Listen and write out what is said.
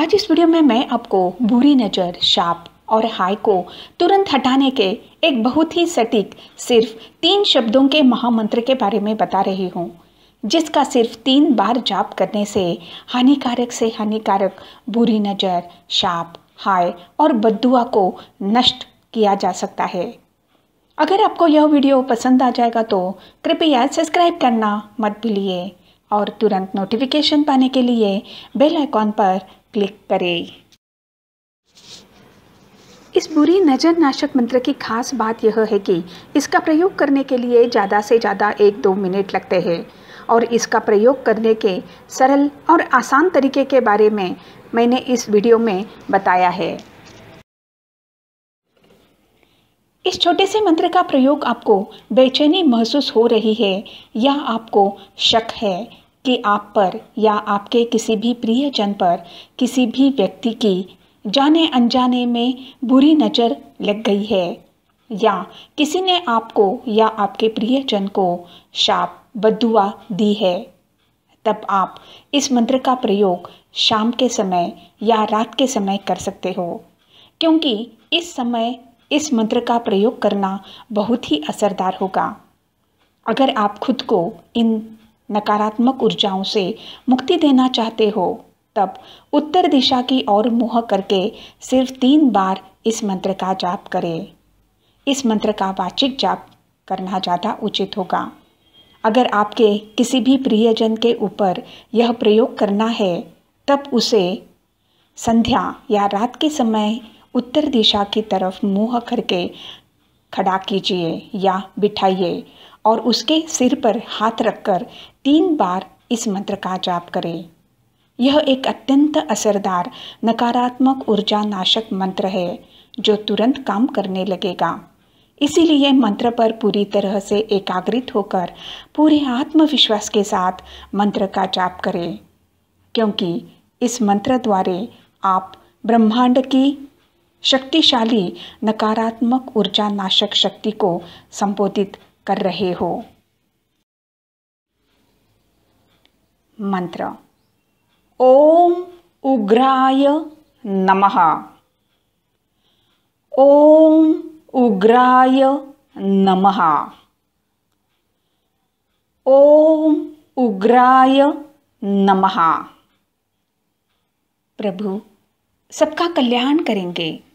आज इस वीडियो में मैं आपको बुरी नज़र शाप और हाय को तुरंत हटाने के एक बहुत ही सटीक सिर्फ तीन शब्दों के महामंत्र के बारे में बता रही हूँ जिसका सिर्फ तीन बार जाप करने से हानिकारक से हानिकारक बुरी नज़र शाप हाय और बदुआ को नष्ट किया जा सकता है अगर आपको यह वीडियो पसंद आ जाएगा तो कृपया सब्सक्राइब करना मत भूलिए और तुरंत नोटिफिकेशन पाने के लिए बेल आइकॉन पर क्लिक करें इस बुरी नज़र नाशक मंत्र की खास बात यह है कि इसका प्रयोग करने के लिए ज़्यादा से ज़्यादा एक दो मिनट लगते हैं और इसका प्रयोग करने के सरल और आसान तरीके के बारे में मैंने इस वीडियो में बताया है इस छोटे से मंत्र का प्रयोग आपको बेचैनी महसूस हो रही है या आपको शक है कि आप पर या आपके किसी भी प्रियजन पर किसी भी व्यक्ति की जाने अनजाने में बुरी नज़र लग गई है या किसी ने आपको या आपके प्रियजन को शाप बदुआ दी है तब आप इस मंत्र का प्रयोग शाम के समय या रात के समय कर सकते हो क्योंकि इस समय इस मंत्र का प्रयोग करना बहुत ही असरदार होगा अगर आप खुद को इन नकारात्मक ऊर्जाओं से मुक्ति देना चाहते हो तब उत्तर दिशा की ओर मुँह करके सिर्फ तीन बार इस मंत्र का जाप करें इस मंत्र का वाचिक जाप करना ज़्यादा उचित होगा अगर आपके किसी भी प्रियजन के ऊपर यह प्रयोग करना है तब उसे संध्या या रात के समय उत्तर दिशा की तरफ मुँह करके खड़ा कीजिए या बिठाइए और उसके सिर पर हाथ रखकर तीन बार इस मंत्र का जाप करें यह एक अत्यंत असरदार नकारात्मक ऊर्जा नाशक मंत्र है जो तुरंत काम करने लगेगा इसीलिए मंत्र पर पूरी तरह से एकाग्रित होकर पूरे आत्मविश्वास के साथ मंत्र का जाप करें क्योंकि इस मंत्र द्वारे आप ब्रह्मांड की शक्तिशाली नकारात्मक ऊर्जा नाशक शक्ति को संबोधित कर रहे हो मंत्र ओम उग्राय नमः ओम उग्राय नमः ओम उग्राय नमः प्रभु सबका कल्याण करेंगे